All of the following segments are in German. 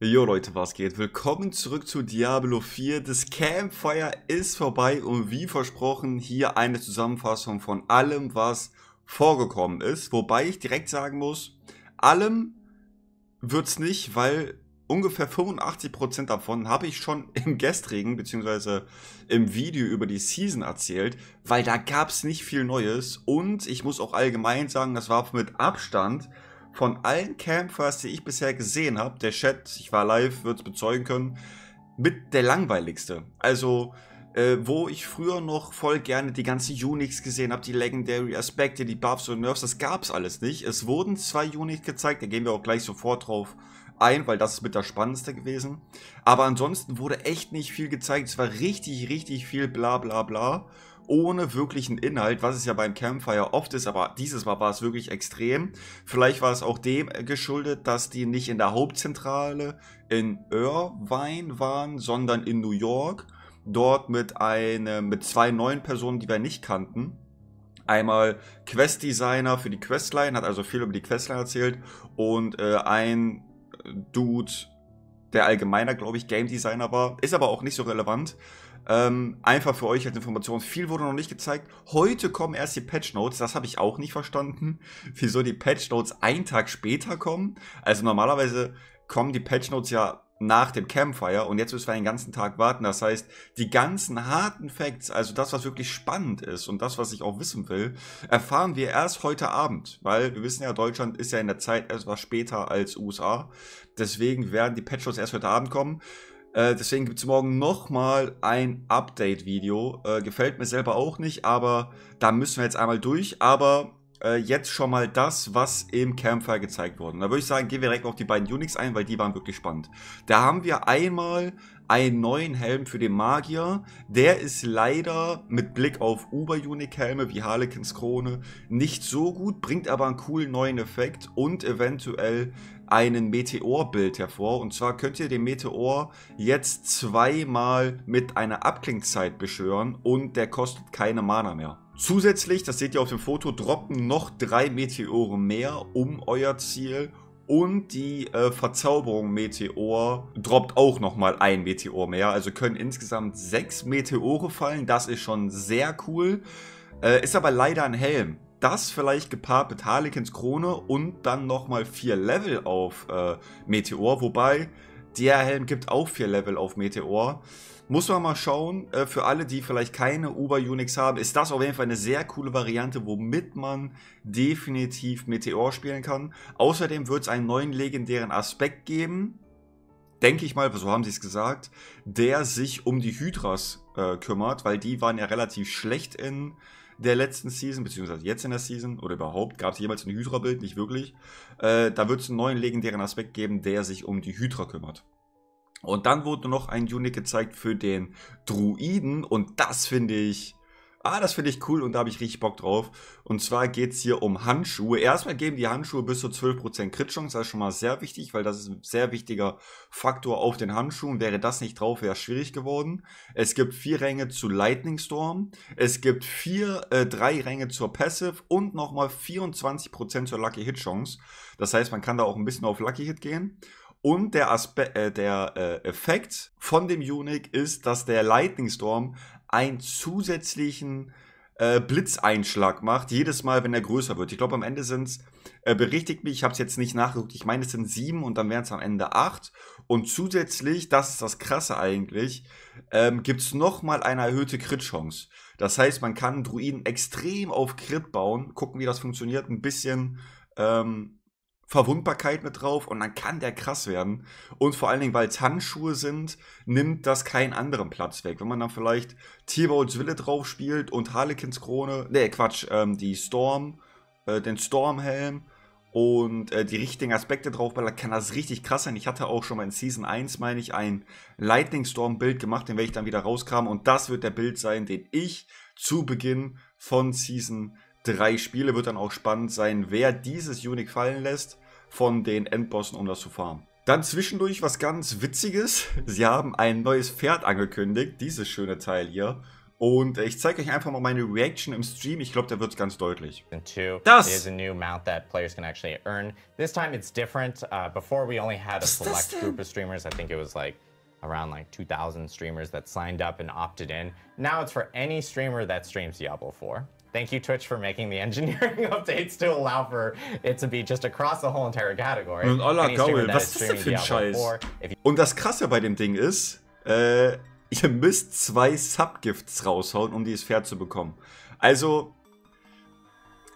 Jo Leute, was geht? Willkommen zurück zu Diablo 4. Das Campfire ist vorbei und wie versprochen hier eine Zusammenfassung von allem, was vorgekommen ist. Wobei ich direkt sagen muss, allem wird's nicht, weil ungefähr 85% davon habe ich schon im gestrigen beziehungsweise im Video über die Season erzählt, weil da gab's nicht viel Neues und ich muss auch allgemein sagen, das war mit Abstand von allen Campfires, die ich bisher gesehen habe, der Chat, ich war live, wird es bezeugen können, mit der langweiligste. Also, äh, wo ich früher noch voll gerne die ganzen Unix gesehen habe, die Legendary Aspekte, die Buffs und Nerfs, das gab es alles nicht. Es wurden zwei Unix gezeigt, da gehen wir auch gleich sofort drauf ein, weil das ist mit das Spannendste gewesen. Aber ansonsten wurde echt nicht viel gezeigt. Es war richtig, richtig viel bla bla bla ohne wirklichen Inhalt, was es ja beim Campfire oft ist, aber dieses Mal war es wirklich extrem. Vielleicht war es auch dem geschuldet, dass die nicht in der Hauptzentrale in Irvine waren, sondern in New York. Dort mit, eine, mit zwei neuen Personen, die wir nicht kannten. Einmal Quest-Designer für die Questline, hat also viel über die Questline erzählt. Und äh, ein Dude, der allgemeiner, glaube ich, Game Designer war. Ist aber auch nicht so relevant. Ähm, einfach für euch als Information. Viel wurde noch nicht gezeigt. Heute kommen erst die Patch Notes. Das habe ich auch nicht verstanden, wieso die Patch Notes einen Tag später kommen. Also normalerweise kommen die Patch Notes ja nach dem Campfire und jetzt müssen wir einen ganzen Tag warten. Das heißt, die ganzen harten Facts, also das, was wirklich spannend ist und das, was ich auch wissen will, erfahren wir erst heute Abend, weil wir wissen ja, Deutschland ist ja in der Zeit etwas später als USA. Deswegen werden die Patches erst heute Abend kommen. Äh, deswegen gibt es morgen nochmal ein Update-Video. Äh, gefällt mir selber auch nicht, aber da müssen wir jetzt einmal durch. Aber äh, jetzt schon mal das, was im Campfire gezeigt wurde. da würde ich sagen, gehen wir direkt auf die beiden Unix ein, weil die waren wirklich spannend. Da haben wir einmal einen neuen Helm für den Magier. Der ist leider mit Blick auf Uber-Unic-Helme wie Harlequins Krone nicht so gut, bringt aber einen coolen neuen Effekt und eventuell einen Meteorbild hervor. Und zwar könnt ihr den Meteor jetzt zweimal mit einer Abklingzeit beschwören und der kostet keine Mana mehr. Zusätzlich, das seht ihr auf dem Foto, droppen noch drei Meteore mehr um euer Ziel und die äh, Verzauberung Meteor droppt auch nochmal ein Meteor mehr. Also können insgesamt sechs Meteore fallen. Das ist schon sehr cool. Äh, ist aber leider ein Helm das vielleicht gepaart mit Harlekins Krone und dann nochmal vier Level auf äh, Meteor. Wobei, der Helm gibt auch vier Level auf Meteor. Muss man mal schauen, äh, für alle, die vielleicht keine Uber-Unix haben, ist das auf jeden Fall eine sehr coole Variante, womit man definitiv Meteor spielen kann. Außerdem wird es einen neuen legendären Aspekt geben, denke ich mal, so haben sie es gesagt, der sich um die Hydras äh, kümmert, weil die waren ja relativ schlecht in der letzten Season, beziehungsweise jetzt in der Season oder überhaupt, gab es jemals ein Hydra-Bild? Nicht wirklich. Äh, da wird es einen neuen legendären Aspekt geben, der sich um die Hydra kümmert. Und dann wurde noch ein Unit gezeigt für den Druiden und das finde ich ah, das finde ich cool und da habe ich richtig Bock drauf. Und zwar geht es hier um Handschuhe. Erstmal geben die Handschuhe bis zu 12% Crit-Chance, das ist schon mal sehr wichtig, weil das ist ein sehr wichtiger Faktor auf den Handschuhen. Wäre das nicht drauf, wäre es schwierig geworden. Es gibt vier Ränge zu Lightning Storm, es gibt vier, äh, drei Ränge zur Passive und nochmal 24% zur Lucky Hit-Chance. Das heißt, man kann da auch ein bisschen auf Lucky Hit gehen. Und der, Aspe äh, der äh, Effekt von dem Unique ist, dass der Lightning Storm einen zusätzlichen äh, Blitzeinschlag macht, jedes Mal, wenn er größer wird. Ich glaube, am Ende sind es, äh, berichtigt mich, ich habe es jetzt nicht nachgeguckt, ich meine, es sind sieben und dann wären es am Ende acht. Und zusätzlich, das ist das Krasse eigentlich, ähm, gibt es nochmal eine erhöhte Crit-Chance. Das heißt, man kann Druiden extrem auf Crit bauen, gucken, wie das funktioniert, ein bisschen ähm, Verwundbarkeit mit drauf und dann kann der krass werden. Und vor allen Dingen, weil es Handschuhe sind, nimmt das keinen anderen Platz weg. Wenn man dann vielleicht t Wille drauf spielt und Harlequins Krone, nee, Quatsch, ähm, die Storm, äh, den Stormhelm und äh, die richtigen Aspekte draufballert, kann das richtig krass sein. Ich hatte auch schon mal in Season 1, meine ich, ein Lightning Storm Bild gemacht, den werde ich dann wieder rauskramen und das wird der Bild sein, den ich zu Beginn von Season 1 drei Spiele wird dann auch spannend sein, wer dieses Unique fallen lässt von den Endbossen, um das zu farmen. Dann zwischendurch was ganz Witziges. Sie haben ein neues Pferd angekündigt, dieses schöne Teil hier. Und ich zeige euch einfach mal meine Reaction im Stream. Ich glaube, da wird es ganz deutlich. Das ist ein neues mount das Spieler can actually earn. This time it's different. Uh, before we only had a select group of streamers. I think it was like around like 2,000 streamers that signed up and opted in. Now it's for any streamer that streams Diablo 4. Thank you, Twitch, for making the engineering updates to allow for it to be just across the whole entire category. Und aller Gaul, was ist das für ein Scheiß? Und das Krasse bei dem Ding ist, äh, ihr müsst zwei Subgifts raushauen, um dieses Pferd zu bekommen. Also,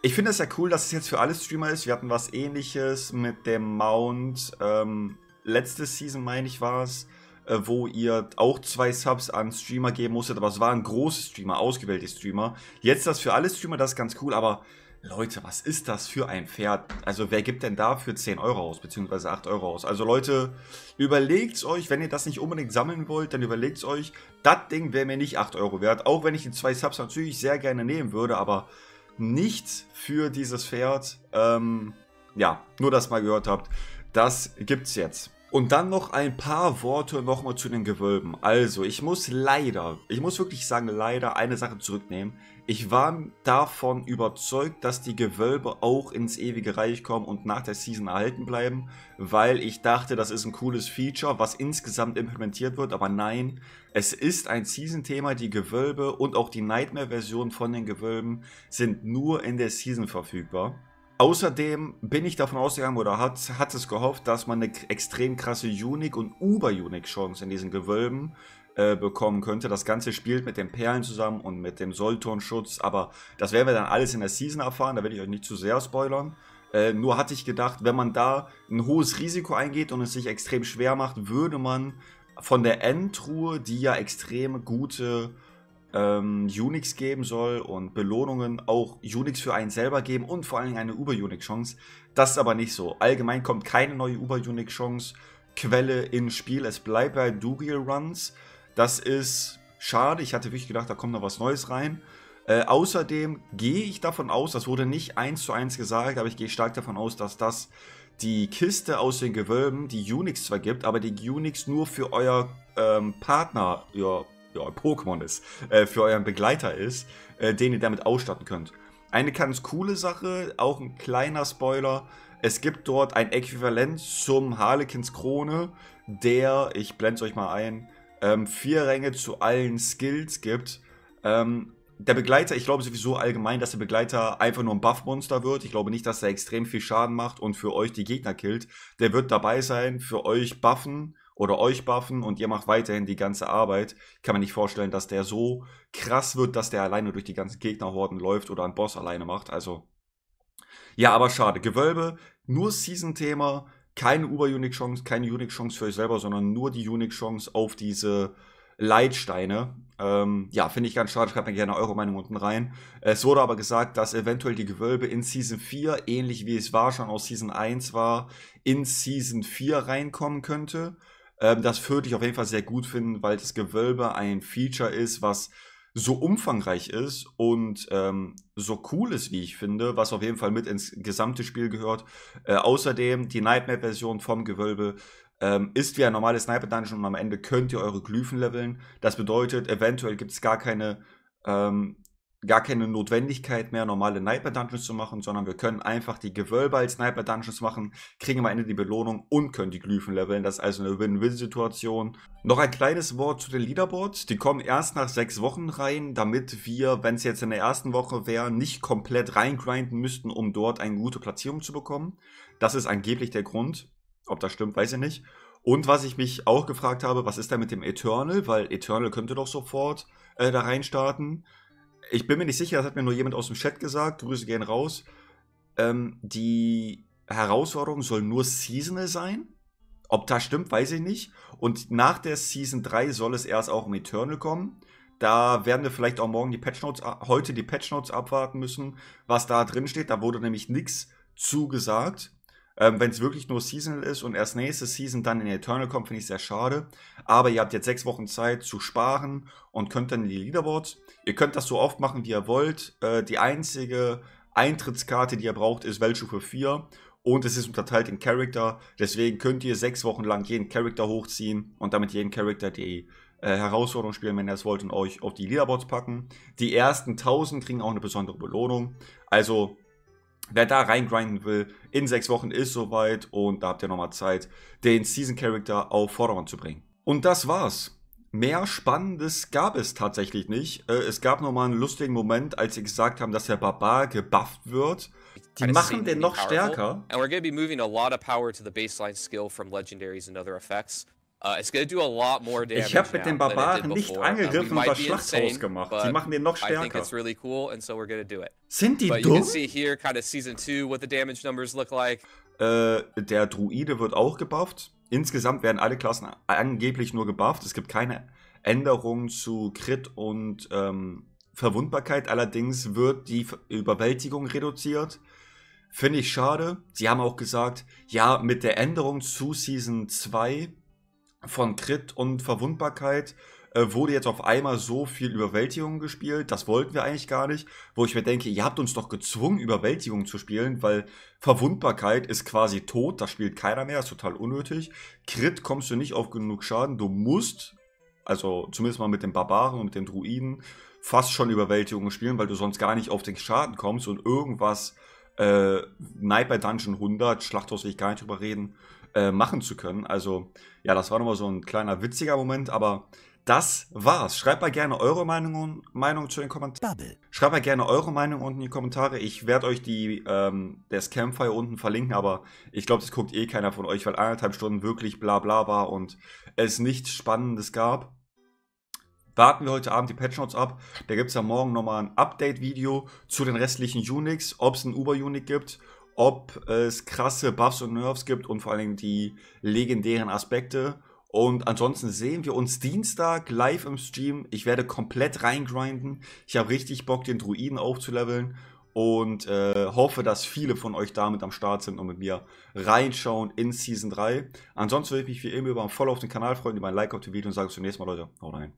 ich finde es ja cool, dass es jetzt für alle Streamer ist. Wir hatten was ähnliches mit dem Mount. Ähm, letzte Season, meine ich, war es äh, wo ihr auch zwei Subs an Streamer geben musstet, aber es waren große Streamer, ausgewählte Streamer. Jetzt das für alle Streamer, das ist ganz cool, aber Leute, was ist das für ein Pferd? Also wer gibt denn dafür 10 Euro aus, beziehungsweise 8 Euro aus? Also Leute, überlegt's euch, wenn ihr das nicht unbedingt sammeln wollt, dann überlegt's euch, das Ding wäre mir nicht 8 Euro wert, auch wenn ich die zwei Subs natürlich sehr gerne nehmen würde, aber nicht für dieses Pferd. Ähm, ja, nur dass ihr mal gehört habt, das gibt's jetzt. Und dann noch ein paar Worte nochmal zu den Gewölben. Also, ich muss leider, ich muss wirklich sagen, leider eine Sache zurücknehmen. Ich war davon überzeugt, dass die Gewölbe auch ins ewige Reich kommen und nach der Season erhalten bleiben, weil ich dachte, das ist ein cooles Feature, was insgesamt implementiert wird, aber nein, es ist ein Season-Thema, die Gewölbe und auch die Nightmare-Version von den Gewölben sind nur in der Season verfügbar. Außerdem bin ich davon ausgegangen oder hat, hat es gehofft, dass man eine extrem krasse Unique und Uber-Unique-Chance in diesen Gewölben äh, bekommen könnte. Das Ganze spielt mit den Perlen zusammen und mit dem Solton-Schutz, aber das werden wir dann alles in der Season erfahren, da will ich euch nicht zu sehr spoilern. Äh, nur hatte ich gedacht, wenn man da ein hohes Risiko eingeht und es sich extrem schwer macht, würde man von der Endruhe, die ja extrem gute ähm, Unix geben soll und Belohnungen auch Unix für einen selber geben und vor allen Dingen eine Uber-Unix-Chance. Das ist aber nicht so. Allgemein kommt keine neue Uber-Unix-Chance. Quelle ins Spiel. Es bleibt bei Dougal Runs. Das ist schade. Ich hatte wirklich gedacht, da kommt noch was Neues rein. Äh, außerdem gehe ich davon aus, das wurde nicht eins zu eins gesagt, aber ich gehe stark davon aus, dass das die Kiste aus den Gewölben, die Unix zwar gibt, aber die Unix nur für euer ähm, Partner, ja, ja, Pokémon ist, äh, für euren Begleiter ist, äh, den ihr damit ausstatten könnt. Eine ganz coole Sache, auch ein kleiner Spoiler. Es gibt dort ein Äquivalent zum Harlekins Krone, der, ich blende euch mal ein, ähm, vier Ränge zu allen Skills gibt. Ähm, der Begleiter, ich glaube sowieso allgemein, dass der Begleiter einfach nur ein Buffmonster wird. Ich glaube nicht, dass er extrem viel Schaden macht und für euch die Gegner killt. Der wird dabei sein, für euch buffen oder euch buffen und ihr macht weiterhin die ganze Arbeit. kann man nicht vorstellen, dass der so krass wird, dass der alleine durch die ganzen Gegnerhorden läuft oder einen Boss alleine macht. Also, ja, aber schade. Gewölbe, nur Season-Thema, keine Uber-Unique-Chance, keine Unique-Chance für euch selber, sondern nur die Unique-Chance auf diese Leitsteine. Ähm, ja, finde ich ganz schade. Schreibt mir gerne eure Meinung unten rein. Es wurde aber gesagt, dass eventuell die Gewölbe in Season 4, ähnlich wie es war, schon aus Season 1 war, in Season 4 reinkommen könnte ähm, das würde ich auf jeden Fall sehr gut finden, weil das Gewölbe ein Feature ist, was so umfangreich ist und ähm, so cool ist, wie ich finde, was auf jeden Fall mit ins gesamte Spiel gehört. Äh, außerdem die Nightmare-Version vom Gewölbe ähm, ist wie ein normales Sniper Dungeon und am Ende könnt ihr eure Glyphen leveln. Das bedeutet, eventuell gibt es gar keine ähm, gar keine Notwendigkeit mehr, normale Nightmare Dungeons zu machen, sondern wir können einfach die Gewölbe als Nightmare Dungeons machen, kriegen am Ende die Belohnung und können die Glyphen leveln. Das ist also eine Win-Win-Situation. Noch ein kleines Wort zu den Leaderboards. Die kommen erst nach sechs Wochen rein, damit wir, wenn es jetzt in der ersten Woche wäre, nicht komplett reingrinden müssten, um dort eine gute Platzierung zu bekommen. Das ist angeblich der Grund. Ob das stimmt, weiß ich nicht. Und was ich mich auch gefragt habe, was ist da mit dem Eternal? Weil Eternal könnte doch sofort äh, da rein starten ich bin mir nicht sicher, das hat mir nur jemand aus dem Chat gesagt, Grüße gehen raus. Ähm, die Herausforderung soll nur seasonal sein. Ob das stimmt, weiß ich nicht. Und nach der Season 3 soll es erst auch im Eternal kommen. Da werden wir vielleicht auch morgen die Patch Notes, äh, heute die Patchnotes abwarten müssen, was da drin steht. Da wurde nämlich nichts zugesagt. Ähm, Wenn es wirklich nur Seasonal ist und erst nächste Season dann in Eternal kommt, finde ich sehr schade. Aber ihr habt jetzt sechs Wochen Zeit zu sparen und könnt dann in die Leaderboards. Ihr könnt das so oft machen, wie ihr wollt. Äh, die einzige Eintrittskarte, die ihr braucht, ist Weltstufe 4. Und es ist unterteilt in Charakter. Deswegen könnt ihr sechs Wochen lang jeden Charakter hochziehen und damit jeden Charakter die äh, Herausforderung spielen, wenn ihr das wollt, und euch auf die Leaderboards packen. Die ersten 1000 kriegen auch eine besondere Belohnung. Also Wer da reingrinden will, in sechs Wochen ist soweit und da habt ihr nochmal Zeit, den Season Character auf Vordermann zu bringen. Und das war's. Mehr Spannendes gab es tatsächlich nicht. Äh, es gab nochmal einen lustigen Moment, als sie gesagt haben, dass der Barbar gebufft wird. Die machen den noch stärker. And we're going to be moving a lot of power to the baseline skill from legendaries and other effects. Uh, ich habe mit den Barbaren nicht angegriffen und das Schlachthaus gemacht. Sie machen den noch stärker. Sind die dumm? Kind of like. äh, der Druide wird auch gebufft. Insgesamt werden alle Klassen angeblich nur gebufft. Es gibt keine Änderungen zu Crit und ähm, Verwundbarkeit. Allerdings wird die Überwältigung reduziert. Finde ich schade. Sie haben auch gesagt, ja, mit der Änderung zu Season 2 von Crit und Verwundbarkeit äh, wurde jetzt auf einmal so viel Überwältigung gespielt. Das wollten wir eigentlich gar nicht. Wo ich mir denke, ihr habt uns doch gezwungen, Überwältigung zu spielen, weil Verwundbarkeit ist quasi tot. Das spielt keiner mehr. Das ist total unnötig. Crit kommst du nicht auf genug Schaden. Du musst, also zumindest mal mit den Barbaren und mit den Druiden, fast schon Überwältigung spielen, weil du sonst gar nicht auf den Schaden kommst und irgendwas. Äh, Night by Dungeon 100, Schlachthaus will ich gar nicht drüber reden äh, machen zu können. Also ja, das war nochmal so ein kleiner witziger Moment, aber das war's. Schreibt mal gerne eure Meinung, Meinung zu den Kommentaren. Schreibt mal gerne eure Meinung unten in die Kommentare. Ich werde euch die, ähm, das Campfire unten verlinken, aber ich glaube, das guckt eh keiner von euch, weil eineinhalb Stunden wirklich bla bla war und es nichts Spannendes gab. Warten wir heute Abend die Patch Notes ab. Da gibt es ja morgen nochmal ein Update-Video zu den restlichen Unix, ob es ein Uber-Unix gibt ob es krasse Buffs und Nerfs gibt und vor allen Dingen die legendären Aspekte. Und ansonsten sehen wir uns Dienstag live im Stream. Ich werde komplett reingrinden. Ich habe richtig Bock, den Druiden aufzuleveln und äh, hoffe, dass viele von euch damit am Start sind und mit mir reinschauen in Season 3. Ansonsten würde ich mich wie immer über ein Follow auf den Kanal freuen, über ein Like auf dem Video und sage bis zum nächsten Mal, Leute. Haut rein.